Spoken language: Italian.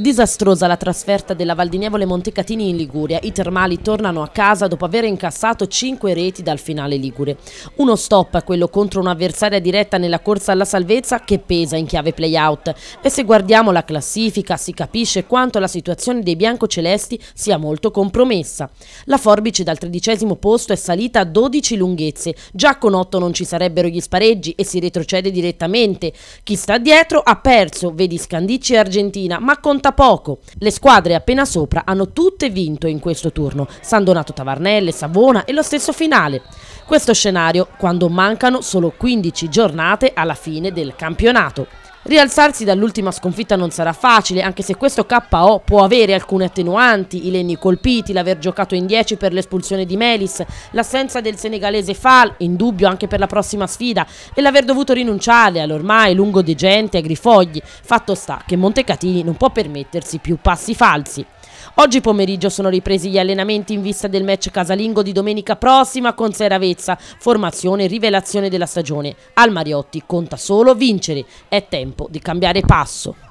Disastrosa la trasferta della Valdinievole Montecatini in Liguria. I termali tornano a casa dopo aver incassato 5 reti dal finale Ligure. Uno stop, a quello contro un'avversaria diretta nella corsa alla salvezza, che pesa in chiave playout. E se guardiamo la classifica si capisce quanto la situazione dei biancocelesti sia molto compromessa. La forbice dal tredicesimo posto è salita a 12 lunghezze. Già con 8 non ci sarebbero gli spareggi e si retrocede direttamente. Chi sta dietro ha perso, vedi Scandicci e Argentina, ma conta conta poco. Le squadre appena sopra hanno tutte vinto in questo turno, San Donato Tavarnelle, Savona e lo stesso finale. Questo scenario quando mancano solo 15 giornate alla fine del campionato. Rialzarsi dall'ultima sconfitta non sarà facile, anche se questo KO può avere alcune attenuanti, i legni colpiti, l'aver giocato in 10 per l'espulsione di Melis, l'assenza del senegalese Fal, in dubbio anche per la prossima sfida, e l'aver dovuto rinunciare all'ormai lungo degente a Grifogli. Fatto sta che Montecatini non può permettersi più passi falsi. Oggi pomeriggio sono ripresi gli allenamenti in vista del match casalingo di domenica prossima con Seravezza, formazione e rivelazione della stagione. Al Mariotti conta solo vincere, è tempo di cambiare passo.